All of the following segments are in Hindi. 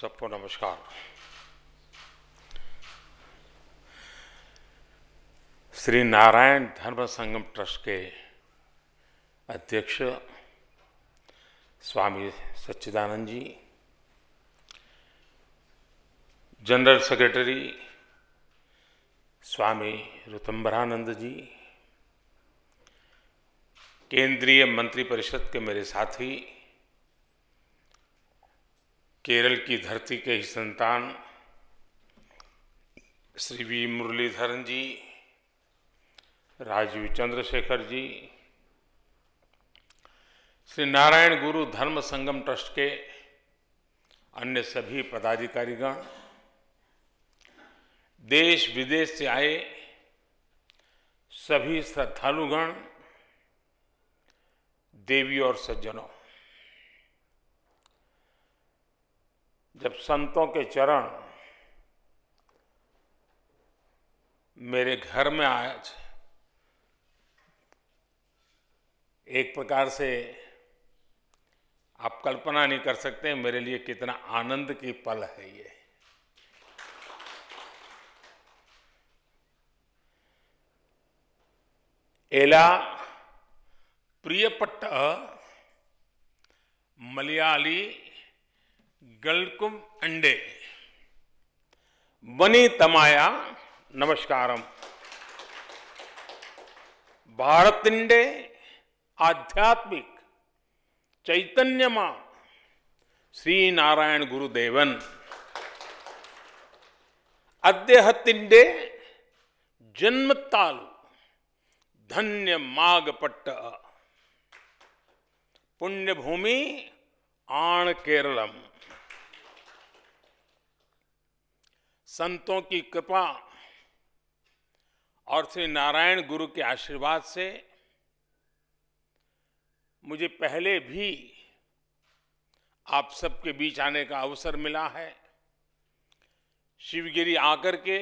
सबको नमस्कार श्री नारायण धर्म संगम ट्रस्ट के अध्यक्ष स्वामी सच्चिदानंद जी जनरल सेक्रेटरी स्वामी रुतंबरानंद जी केंद्रीय मंत्रिपरिषद के मेरे साथी केरल की धरती के ही संतान श्री वी मुरलीधरन जी राजीव चंद्रशेखर जी श्री नारायण गुरु धर्म संगम ट्रस्ट के अन्य सभी पदाधिकारीगण देश विदेश से आए सभी श्रद्धालुगण देवी और सज्जनों जब संतों के चरण मेरे घर में आज एक प्रकार से आप कल्पना नहीं कर सकते मेरे लिए कितना आनंद की पल है ये एला प्रियपट्ट मलयाली गलकुम अंडे बनी तमाया नमस्कार भारत आध्यात्मिक चैतन्य श्री नारायण गुरुदेवन अद्यहतिंडे जन्म तालु धन्य माग पट्ट पुण्य भूमि आण केरलम संतों की कृपा और श्री नारायण गुरु के आशीर्वाद से मुझे पहले भी आप सबके बीच आने का अवसर मिला है शिवगिरी आकर के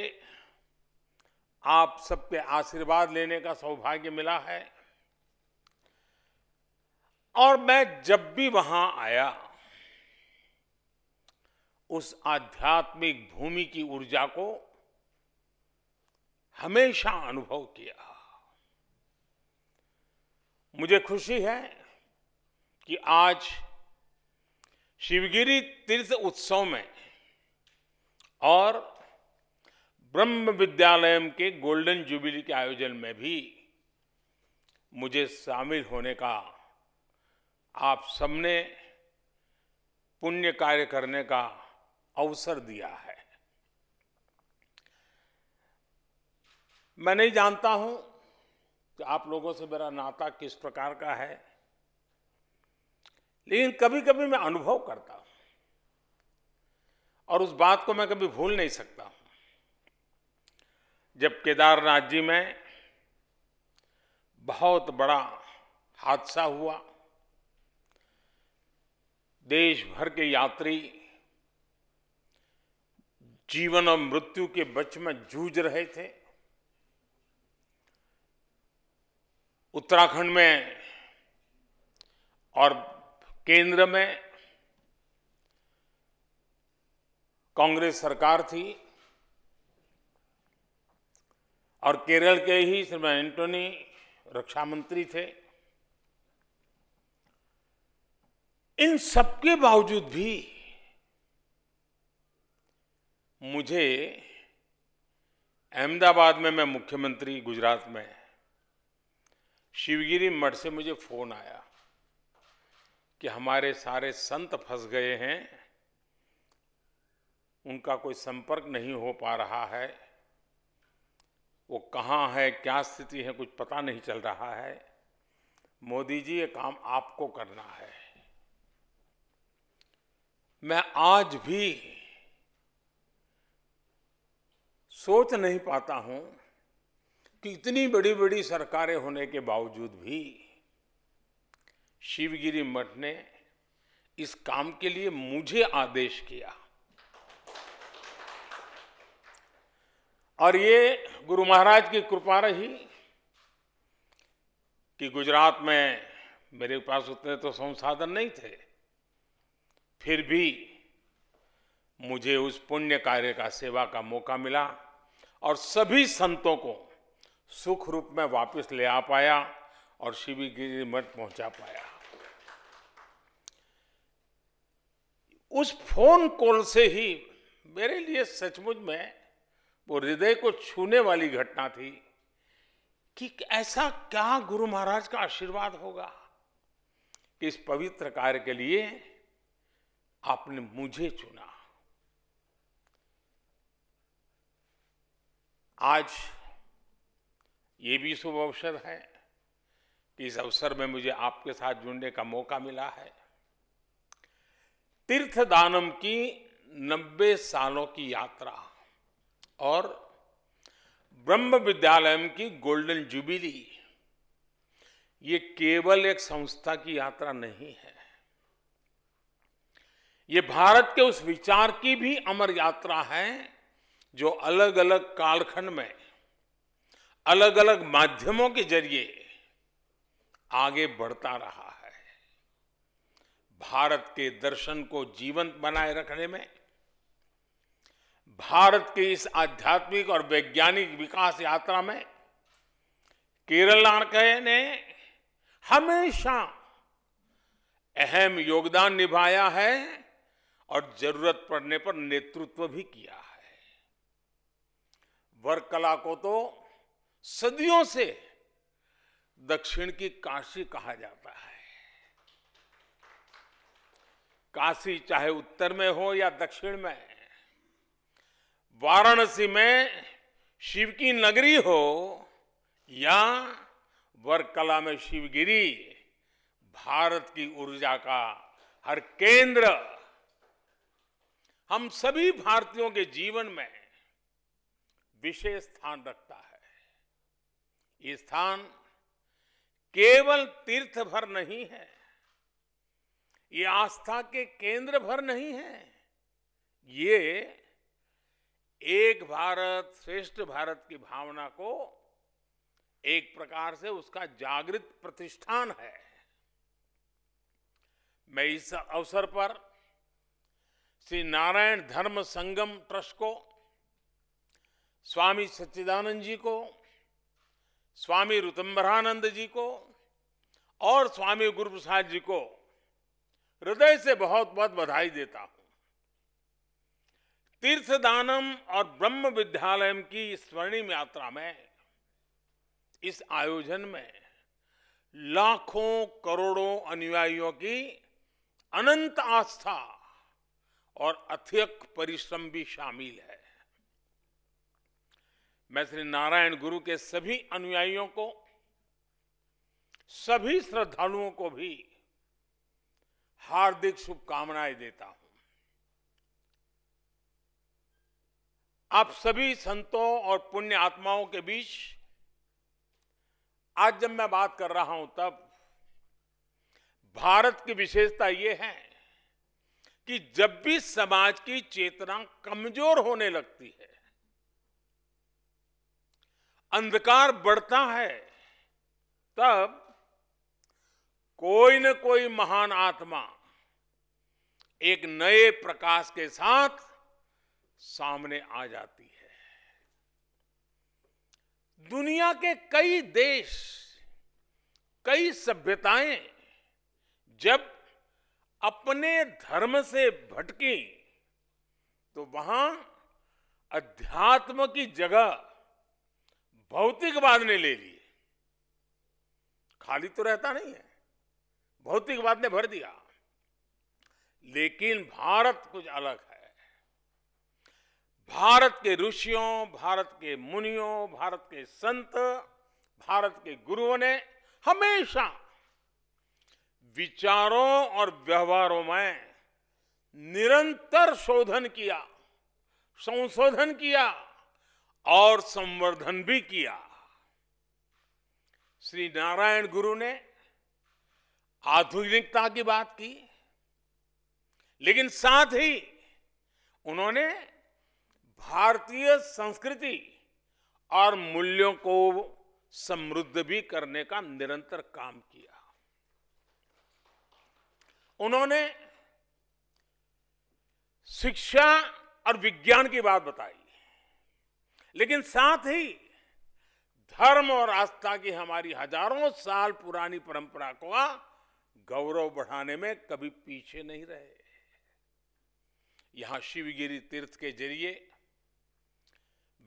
आप सबके आशीर्वाद लेने का सौभाग्य मिला है और मैं जब भी वहां आया उस आध्यात्मिक भूमि की ऊर्जा को हमेशा अनुभव किया मुझे खुशी है कि आज शिवगिरी तीर्थ उत्सव में और ब्रह्म विद्यालयम के गोल्डन जुबली के आयोजन में भी मुझे शामिल होने का आप सबने पुण्य कार्य करने का अवसर दिया है मैं नहीं जानता हूं कि आप लोगों से मेरा नाता किस प्रकार का है लेकिन कभी कभी मैं अनुभव करता हूं और उस बात को मैं कभी भूल नहीं सकता हूं जब केदारनाथ जी में बहुत बड़ा हादसा हुआ देश भर के यात्री जीवन और मृत्यु के बच में जूझ रहे थे उत्तराखंड में और केंद्र में कांग्रेस सरकार थी और केरल के ही श्रीमान एंटोनी रक्षा मंत्री थे इन सबके बावजूद भी मुझे अहमदाबाद में मैं मुख्यमंत्री गुजरात में शिवगिरी मठ से मुझे फोन आया कि हमारे सारे संत फंस गए हैं उनका कोई संपर्क नहीं हो पा रहा है वो कहाँ है क्या स्थिति है कुछ पता नहीं चल रहा है मोदी जी ये काम आपको करना है मैं आज भी सोच नहीं पाता हूं कि इतनी बड़ी बड़ी सरकारें होने के बावजूद भी शिवगिरी मठ ने इस काम के लिए मुझे आदेश किया और ये गुरु महाराज की कृपा रही कि गुजरात में मेरे पास उतने तो संसाधन नहीं थे फिर भी मुझे उस पुण्य कार्य का सेवा का मौका मिला और सभी संतों को सुख रूप में वापस ले आ पाया और शिवी गिरी मठ पहुंचा पाया उस फोन कॉल से ही मेरे लिए सचमुच में वो हृदय को छूने वाली घटना थी कि ऐसा क्या गुरु महाराज का आशीर्वाद होगा कि इस पवित्र कार्य के लिए आपने मुझे चुना आज ये भी शुभ अवसर है कि इस अवसर में मुझे आपके साथ जुड़ने का मौका मिला है तीर्थ दानम की 90 सालों की यात्रा और ब्रह्म विद्यालय की गोल्डन जुबिली ये केवल एक संस्था की यात्रा नहीं है ये भारत के उस विचार की भी अमर यात्रा है जो अलग अलग कालखंड में अलग अलग माध्यमों के जरिए आगे बढ़ता रहा है भारत के दर्शन को जीवंत बनाए रखने में भारत के इस आध्यात्मिक और वैज्ञानिक विकास यात्रा में केरल नाड़कय ने हमेशा अहम योगदान निभाया है और जरूरत पड़ने पर नेतृत्व भी किया है वर्कला को तो सदियों से दक्षिण की काशी कहा जाता है काशी चाहे उत्तर में हो या दक्षिण में वाराणसी में शिव की नगरी हो या कला में शिवगिरी भारत की ऊर्जा का हर केंद्र हम सभी भारतीयों के जीवन में विशेष स्थान रखता है ये स्थान केवल तीर्थ भर नहीं है ये आस्था के केंद्र भर नहीं है ये एक भारत श्रेष्ठ भारत की भावना को एक प्रकार से उसका जागृत प्रतिष्ठान है मैं इस अवसर पर श्री नारायण धर्म संगम ट्रस्ट को स्वामी सच्चिदानंद जी को स्वामी रुतंबरानंद जी को और स्वामी गुरु प्रसाद जी को हृदय से बहुत बहुत बधाई देता हूं तीर्थ दानम और ब्रह्म विद्यालय की स्वर्णिम यात्रा में इस आयोजन में लाखों करोड़ों अनुयायियों की अनंत आस्था और अथक परिश्रम भी शामिल है मैं श्री नारायण गुरु के सभी अनुयायियों को सभी श्रद्धालुओं को भी हार्दिक शुभकामनाएं देता हूं आप सभी संतों और पुण्य आत्माओं के बीच आज जब मैं बात कर रहा हूं तब भारत की विशेषता ये है कि जब भी समाज की चेतना कमजोर होने लगती है अंधकार बढ़ता है तब कोई न कोई महान आत्मा एक नए प्रकाश के साथ सामने आ जाती है दुनिया के कई देश कई सभ्यताएं जब अपने धर्म से भटकी तो वहां अध्यात्म की जगह भौतिकवाद ने ले ली खाली तो रहता नहीं है भौतिकवाद ने भर दिया लेकिन भारत कुछ अलग है भारत के ऋषियों भारत के मुनियों भारत के संत भारत के गुरुओं ने हमेशा विचारों और व्यवहारों में निरंतर शोधन किया संशोधन किया और संवर्धन भी किया श्री नारायण गुरु ने आधुनिकता की बात की लेकिन साथ ही उन्होंने भारतीय संस्कृति और मूल्यों को समृद्ध भी करने का निरंतर काम किया उन्होंने शिक्षा और विज्ञान की बात बताई लेकिन साथ ही धर्म और आस्था की हमारी हजारों साल पुरानी परंपरा को गौरव बढ़ाने में कभी पीछे नहीं रहे यहां शिवगिरी तीर्थ के जरिए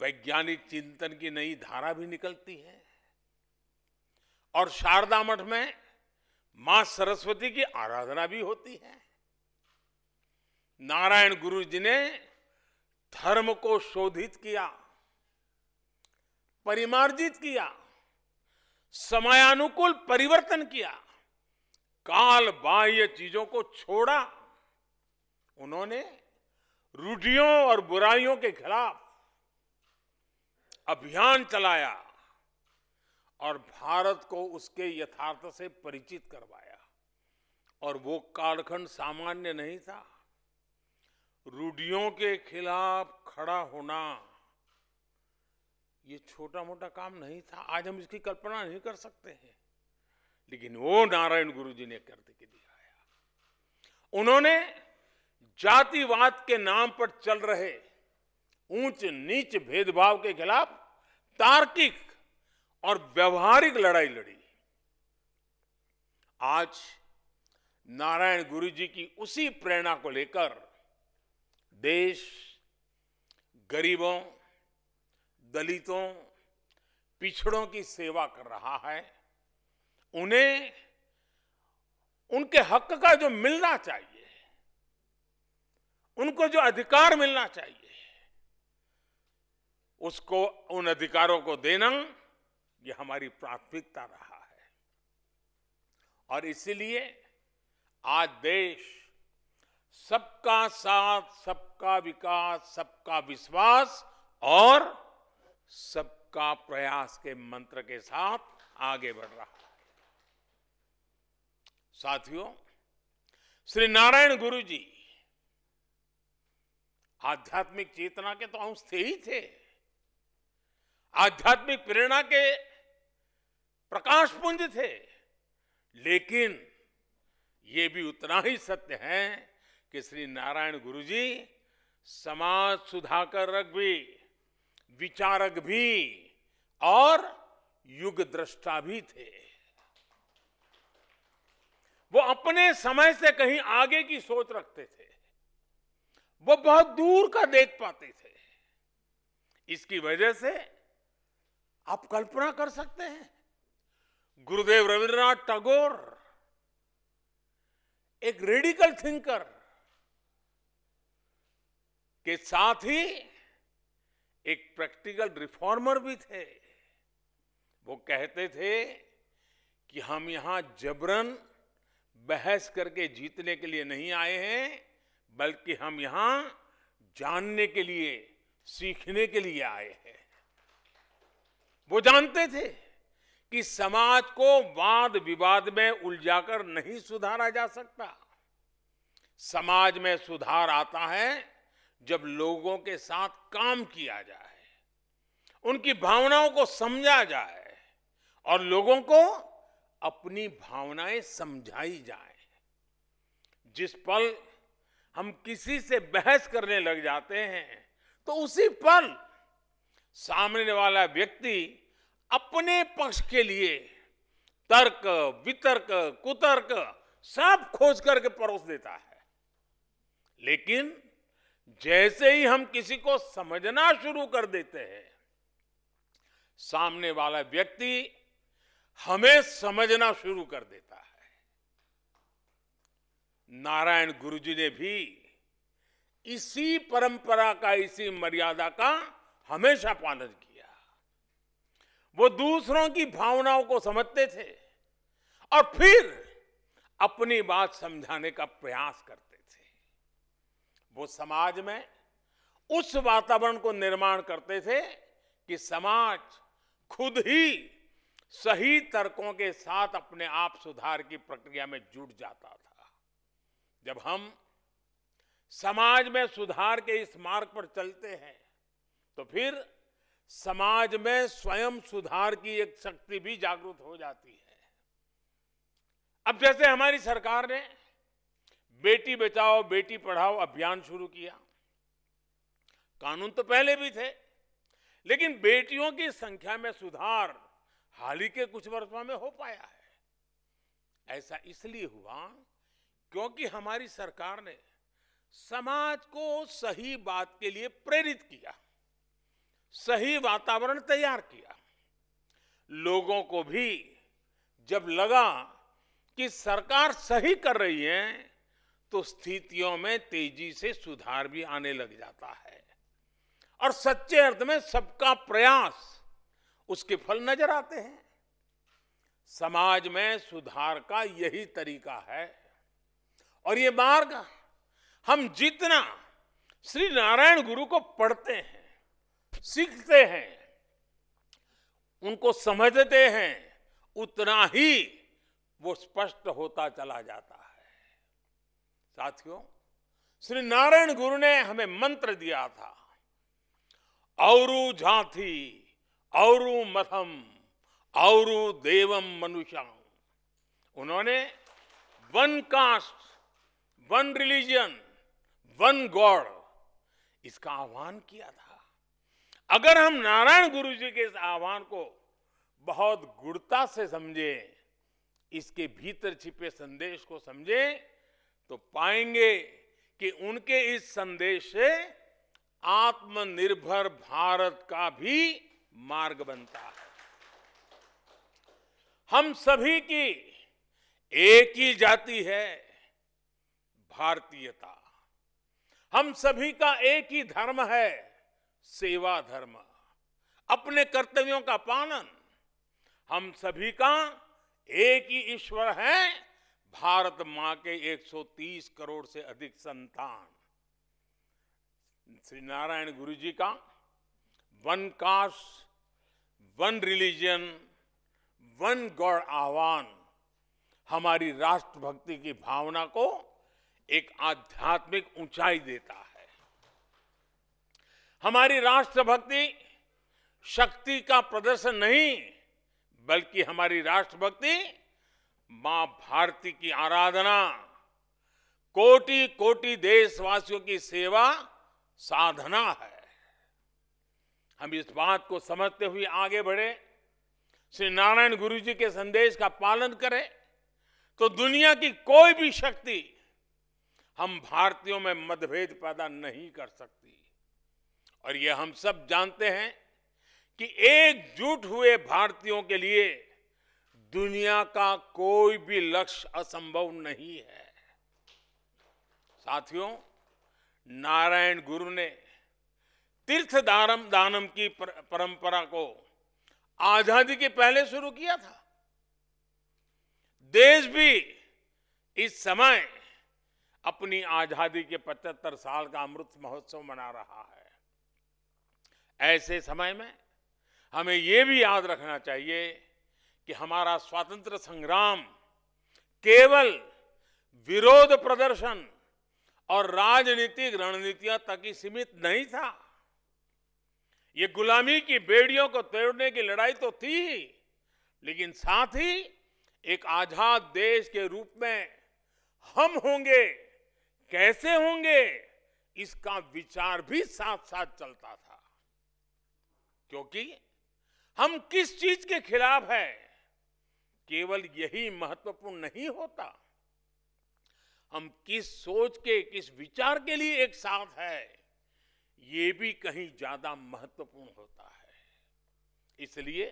वैज्ञानिक चिंतन की नई धारा भी निकलती है और शारदा मठ में मां सरस्वती की आराधना भी होती है नारायण गुरु जी ने धर्म को शोधित किया परिमार्जित किया समयानुकूल परिवर्तन किया काल बाह्य चीजों को छोड़ा उन्होंने रूढ़ियों और बुराइयों के खिलाफ अभियान चलाया और भारत को उसके यथार्थ से परिचित करवाया और वो कालखंड सामान्य नहीं था रूढ़ियों के खिलाफ खड़ा होना ये छोटा मोटा काम नहीं था आज हम इसकी कल्पना नहीं कर सकते हैं लेकिन वो नारायण गुरु जी ने कर के दिखाया उन्होंने जातिवाद के नाम पर चल रहे ऊंच नीच भेदभाव के खिलाफ तार्किक और व्यवहारिक लड़ाई लड़ी आज नारायण गुरु जी की उसी प्रेरणा को लेकर देश गरीबों दलितों पिछड़ों की सेवा कर रहा है उन्हें उनके हक का जो मिलना चाहिए उनको जो अधिकार मिलना चाहिए उसको उन अधिकारों को देना ये हमारी प्राथमिकता रहा है और इसीलिए आज देश सबका साथ सबका विकास सबका विश्वास और सबका प्रयास के मंत्र के साथ आगे बढ़ रहा है साथियों श्री नारायण गुरु जी आध्यात्मिक चेतना के तो अंश थे ही थे आध्यात्मिक प्रेरणा के प्रकाश पुंज थे लेकिन ये भी उतना ही सत्य है कि श्री नारायण गुरु जी समाज सुधाकरक भी विचारक भी और युग दृष्टा भी थे वो अपने समय से कहीं आगे की सोच रखते थे वो बहुत दूर का देख पाते थे इसकी वजह से आप कल्पना कर सकते हैं गुरुदेव रविन्द्रनाथ टैगोर एक रेडिकल थिंकर के साथ ही एक प्रैक्टिकल रिफॉर्मर भी थे वो कहते थे कि हम यहां जबरन बहस करके जीतने के लिए नहीं आए हैं बल्कि हम यहां जानने के लिए सीखने के लिए आए हैं वो जानते थे कि समाज को वाद विवाद में उलझाकर नहीं सुधारा जा सकता समाज में सुधार आता है जब लोगों के साथ काम किया जाए उनकी भावनाओं को समझा जाए और लोगों को अपनी भावनाएं समझाई जाए जिस पल हम किसी से बहस करने लग जाते हैं तो उसी पल सामने वाला व्यक्ति अपने पक्ष के लिए तर्क वितर्क कुतर्क सब खोज करके परोस देता है लेकिन जैसे ही हम किसी को समझना शुरू कर देते हैं सामने वाला व्यक्ति हमें समझना शुरू कर देता है नारायण गुरुजी ने भी इसी परंपरा का इसी मर्यादा का हमेशा पालन किया वो दूसरों की भावनाओं को समझते थे और फिर अपनी बात समझाने का प्रयास करते थे वो समाज में उस वातावरण को निर्माण करते थे कि समाज खुद ही सही तर्कों के साथ अपने आप सुधार की प्रक्रिया में जुट जाता था जब हम समाज में सुधार के इस मार्ग पर चलते हैं तो फिर समाज में स्वयं सुधार की एक शक्ति भी जागृत हो जाती है अब जैसे हमारी सरकार ने बेटी बचाओ बेटी पढ़ाओ अभियान शुरू किया कानून तो पहले भी थे लेकिन बेटियों की संख्या में सुधार हाल ही के कुछ वर्षों में हो पाया है ऐसा इसलिए हुआ क्योंकि हमारी सरकार ने समाज को सही बात के लिए प्रेरित किया सही वातावरण तैयार किया लोगों को भी जब लगा कि सरकार सही कर रही है तो स्थितियों में तेजी से सुधार भी आने लग जाता है और सच्चे अर्थ में सबका प्रयास उसके फल नजर आते हैं समाज में सुधार का यही तरीका है और ये मार्ग हम जितना श्री नारायण गुरु को पढ़ते हैं सीखते हैं उनको समझते हैं उतना ही वो स्पष्ट होता चला जाता है साथियों श्री नारायण गुरु ने हमें मंत्र दिया था और झांति औरू मथम और देवम मनुष्य उन्होंने one caste one religion one God इसका आह्वान किया था अगर हम नारायण गुरु जी के इस आह्वान को बहुत गुणता से समझे इसके भीतर छिपे संदेश को समझे तो पाएंगे कि उनके इस संदेश से आत्मनिर्भर भारत का भी मार्ग बनता है हम सभी की एक ही जाति है भारतीयता हम सभी का एक ही धर्म है सेवा धर्म अपने कर्तव्यों का पालन हम सभी का एक ही ईश्वर है भारत मां के 130 करोड़ से अधिक संतान श्री नारायण गुरु जी का one caste one religion one God आह्वान हमारी राष्ट्रभक्ति की भावना को एक आध्यात्मिक ऊंचाई देता है हमारी राष्ट्रभक्ति शक्ति का प्रदर्शन नहीं बल्कि हमारी राष्ट्रभक्ति मां भारती की आराधना कोटि कोटि देशवासियों की सेवा साधना है हम इस बात को समझते हुए आगे बढ़े श्री नारायण गुरु जी के संदेश का पालन करें तो दुनिया की कोई भी शक्ति हम भारतीयों में मतभेद पैदा नहीं कर सकती और यह हम सब जानते हैं कि एकजुट हुए भारतीयों के लिए दुनिया का कोई भी लक्ष्य असंभव नहीं है साथियों नारायण गुरु ने तीर्थ दानम दानम की परंपरा को आजादी के पहले शुरू किया था देश भी इस समय अपनी आजादी के 75 साल का अमृत महोत्सव मना रहा है ऐसे समय में हमें ये भी याद रखना चाहिए कि हमारा स्वातंत्र संग्राम केवल विरोध प्रदर्शन और राजनीतिक रणनीतियां तक ही सीमित नहीं था ये गुलामी की बेड़ियों को तोड़ने की लड़ाई तो थी लेकिन साथ ही एक आजाद देश के रूप में हम होंगे कैसे होंगे इसका विचार भी साथ साथ चलता था क्योंकि हम किस चीज के खिलाफ है केवल यही महत्वपूर्ण नहीं होता हम किस सोच के किस विचार के लिए एक साथ है ये भी कहीं ज्यादा महत्वपूर्ण होता है इसलिए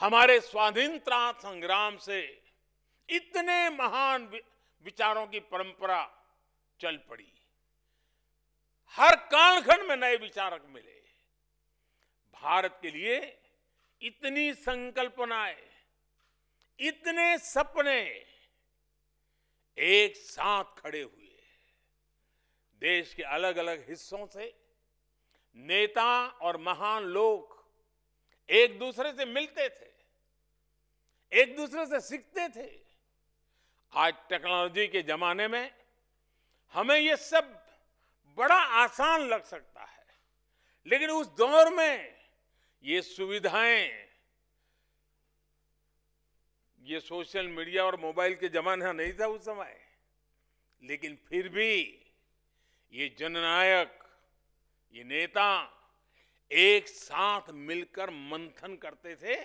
हमारे स्वाधीनता संग्राम से इतने महान विचारों की परंपरा चल पड़ी हर कालखंड में नए विचारक मिले भारत के लिए इतनी संकल्पनाएं इतने सपने एक साथ खड़े हुए देश के अलग अलग हिस्सों से नेता और महान लोग एक दूसरे से मिलते थे एक दूसरे से सीखते थे आज टेक्नोलॉजी के जमाने में हमें यह सब बड़ा आसान लग सकता है लेकिन उस दौर में ये सुविधाएं ये सोशल मीडिया और मोबाइल के जमाना नहीं था उस समय लेकिन फिर भी ये जननायक ये नेता एक साथ मिलकर मंथन करते थे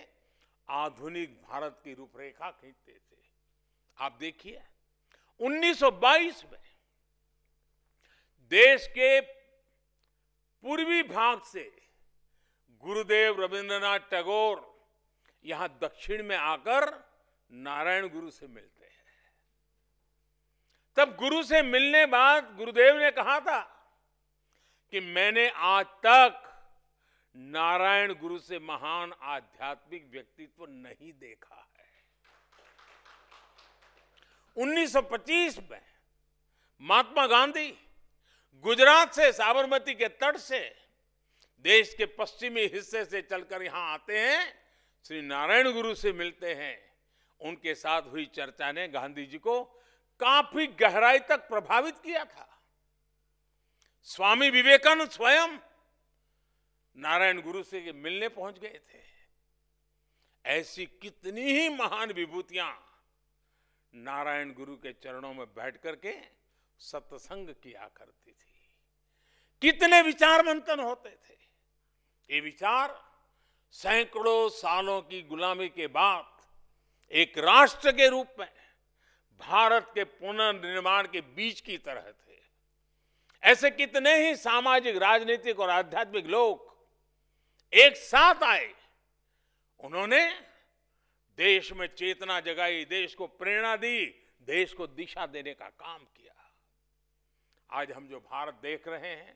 आधुनिक भारत की रूपरेखा खींचते थे आप देखिए 1922 में देश के पूर्वी भाग से गुरुदेव रविंद्रनाथ टैगोर यहां दक्षिण में आकर नारायण गुरु से मिलते हैं तब गुरु से मिलने बाद गुरुदेव ने कहा था कि मैंने आज तक नारायण गुरु से महान आध्यात्मिक व्यक्तित्व नहीं देखा है 1925 में महात्मा गांधी गुजरात से साबरमती के तट से देश के पश्चिमी हिस्से से चलकर यहाँ आते हैं श्री नारायण गुरु से मिलते हैं उनके साथ हुई चर्चा ने गांधी जी को काफी गहराई तक प्रभावित किया था स्वामी विवेकानंद स्वयं नारायण गुरु से मिलने पहुंच गए थे ऐसी कितनी ही महान विभूतियां नारायण गुरु के चरणों में बैठ करके सत्संग किया करती थी कितने विचार मंथन होते थे ये विचार सैकड़ों सालों की गुलामी के बाद एक राष्ट्र के रूप में भारत के पुनर्निर्माण के बीच की तरह थे ऐसे कितने ही सामाजिक राजनीतिक और आध्यात्मिक लोग एक साथ आए उन्होंने देश में चेतना जगाई देश को प्रेरणा दी देश को दिशा देने का काम किया आज हम जो भारत देख रहे हैं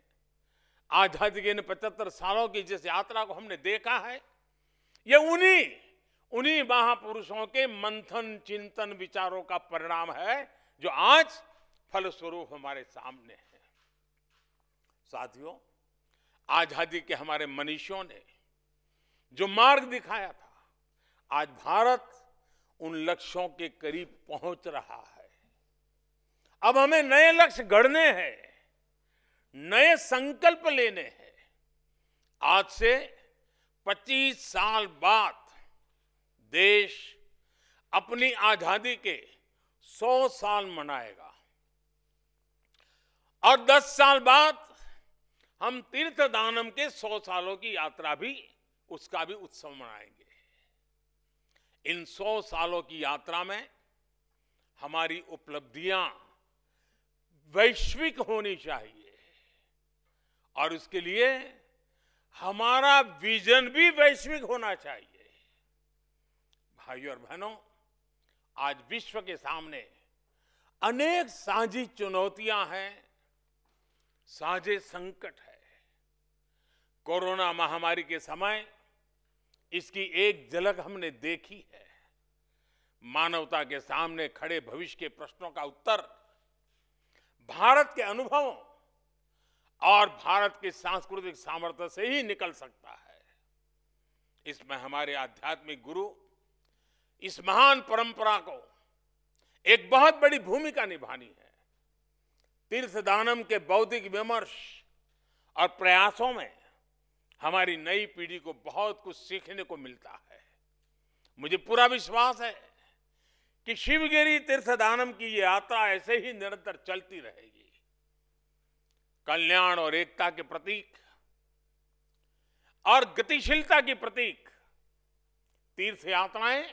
आज़ादी के इन पचहत्तर सालों की जिस यात्रा को हमने देखा है ये उन्हीं उन्हीं महापुरुषों के मंथन चिंतन विचारों का परिणाम है जो आज फलस्वरूप हमारे सामने है साथियों आज़ादी के हमारे मनीषियों ने जो मार्ग दिखाया था आज भारत उन लक्ष्यों के करीब पहुंच रहा है अब हमें नए लक्ष्य गढ़ने हैं नए संकल्प लेने हैं आज से 25 साल बाद देश अपनी आजादी के 100 साल मनाएगा और 10 साल बाद हम तीर्थ दानम के 100 सालों की यात्रा भी उसका भी उत्सव मनाएंगे इन 100 सालों की यात्रा में हमारी उपलब्धियां वैश्विक होनी चाहिए और उसके लिए हमारा विजन भी वैश्विक होना चाहिए भाई और बहनों आज विश्व के सामने अनेक साझी चुनौतियां हैं साझे संकट है कोरोना महामारी के समय इसकी एक झलक हमने देखी है मानवता के सामने खड़े भविष्य के प्रश्नों का उत्तर भारत के अनुभवों और भारत की सांस्कृतिक सामर्थ्य से ही निकल सकता है इसमें हमारे आध्यात्मिक गुरु इस महान परंपरा को एक बहुत बड़ी भूमिका निभानी है तीर्थदानम के बौद्धिक विमर्श और प्रयासों में हमारी नई पीढ़ी को बहुत कुछ सीखने को मिलता है मुझे पूरा विश्वास है कि शिवगिरी तीर्थदानम की ये यात्रा ऐसे ही निरंतर चलती रहेगी कल्याण और एकता के प्रतीक और गतिशीलता की प्रतीक तीर्थ यात्राएं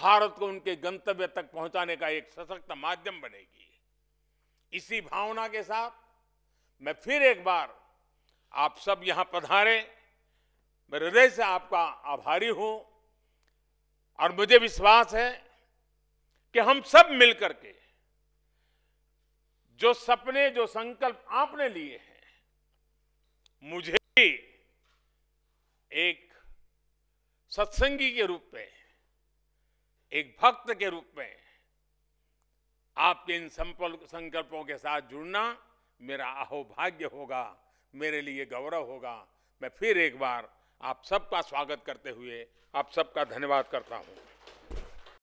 भारत को उनके गंतव्य तक पहुंचाने का एक सशक्त माध्यम बनेगी इसी भावना के साथ मैं फिर एक बार आप सब यहां पधारे मैं हृदय से आपका आभारी हूं और मुझे विश्वास है कि हम सब मिलकर के जो सपने जो संकल्प आपने लिए हैं मुझे भी एक सत्संगी के रूप में एक भक्त के रूप में आपके इन संकल्पों के साथ जुड़ना मेरा अहोभाग्य होगा मेरे लिए गौरव होगा मैं फिर एक बार आप सबका स्वागत करते हुए आप सबका धन्यवाद करता हूँ